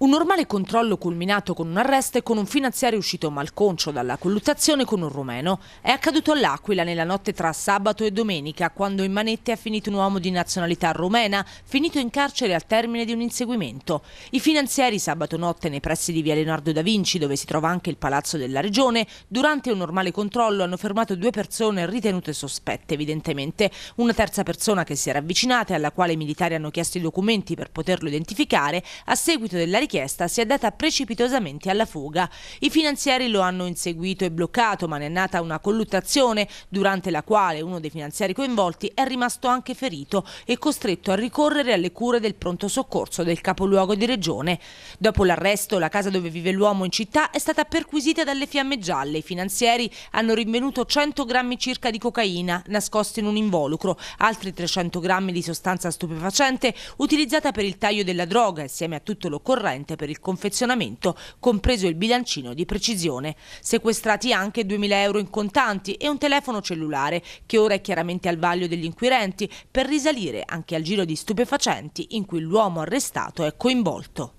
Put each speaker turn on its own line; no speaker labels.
Un normale controllo culminato con un arresto e con un finanziario uscito malconcio dalla colluttazione con un rumeno. È accaduto all'Aquila nella notte tra sabato e domenica, quando in manette è finito un uomo di nazionalità rumena, finito in carcere al termine di un inseguimento. I finanzieri sabato notte nei pressi di via Leonardo da Vinci, dove si trova anche il palazzo della regione, durante un normale controllo hanno fermato due persone ritenute sospette, evidentemente. Una terza persona che si era avvicinata e alla quale i militari hanno chiesto i documenti per poterlo identificare, a seguito della richiesta richiesta si è data precipitosamente alla fuga. I finanzieri lo hanno inseguito e bloccato, ma ne è nata una colluttazione durante la quale uno dei finanzieri coinvolti è rimasto anche ferito e costretto a ricorrere alle cure del pronto soccorso del capoluogo di regione. Dopo l'arresto, la casa dove vive l'uomo in città è stata perquisita dalle fiamme gialle. I finanzieri hanno rinvenuto 100 grammi circa di cocaina nascosti in un involucro, altri 300 grammi di sostanza stupefacente utilizzata per il taglio della droga insieme a tutto l'occorrente servente per il confezionamento, compreso il bilancino di precisione. Sequestrati anche 2.000 euro in contanti e un telefono cellulare, che ora è chiaramente al vaglio degli inquirenti, per risalire anche al giro di stupefacenti in cui l'uomo arrestato è coinvolto.